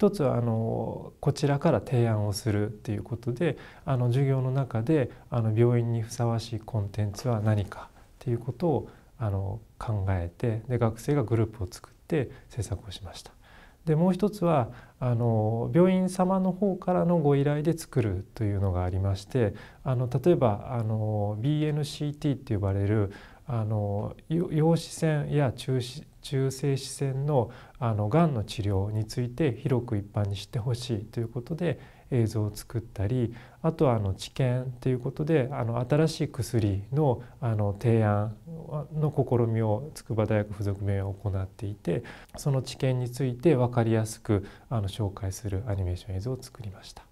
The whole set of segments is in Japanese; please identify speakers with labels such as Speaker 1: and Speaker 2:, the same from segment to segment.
Speaker 1: 1つはあのこちらから提案をするっていうことであの授業の中であの病院にふさわしいコンテンツは何かっていうことをあの考えてで学生がグループを作って制作をしました。でもう一つはあの病院様の方からのご依頼で作るというのがありましてあの例えばあの BNCT って呼ばれるあの陽子線や中子中性子線のあのがんの治療について広く一般に知ってほしいということで映像を作ったりあとはあの治験ということであの新しい薬のあの提案の試みを筑波大学附属名をは行っていてその治験について分かりやすくあの紹介するアニメーション映像を作りました。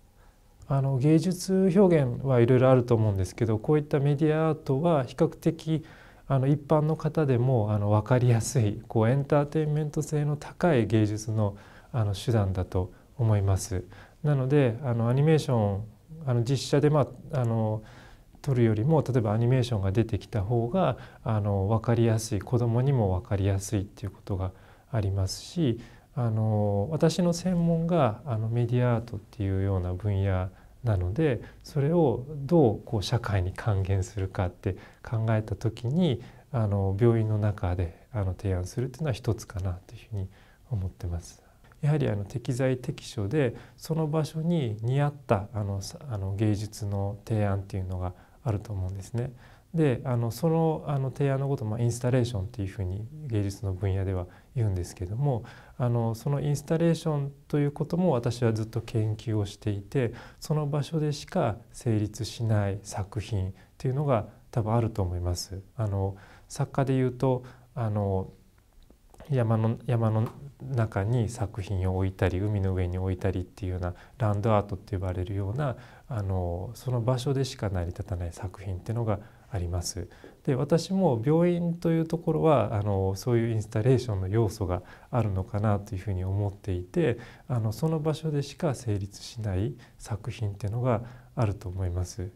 Speaker 1: あの芸術表現はいろいろあると思うんですけどこういったメディアアートは比較的あの一般の方でもあの分かりやすいこうエンターテインメント性の高い芸術のあの手段だと思います。なのであのアニメーションあの実写で、まあ、あの撮るよりも例えばアニメーションが出てきた方があの分かりやすい子どもにも分かりやすいっていうことがありますしあの私の専門があのメディアアートっていうような分野なのでそれをどうこう社会に還元するかって考えた時にあの病院の中であの提案するっていうのは一つかなというふうに思ってます。やはりあの適材適所でその場所に似合ったあのあの芸術の提案っていうのがあると思うんですね。であのそのあの提案のことを、まあ、インスタレーションっていうふうに芸術の分野では言うんですけどもあのそのインスタレーションということも私はずっと研究をしていてその場所でしか成立しない作品っていうのが多分あると思います。あの作家で言うとあの山の山の中に作品を置いたり海の上に置いたりっていうようなランドアートって呼ばれるようなあのその場所でしか成り立たない作品っていうのがあります。で私も病院というところはあのそういうインスタレーションの要素があるのかなというふうに思っていてあのその場所でしか成立しない作品っていうのがあると思います。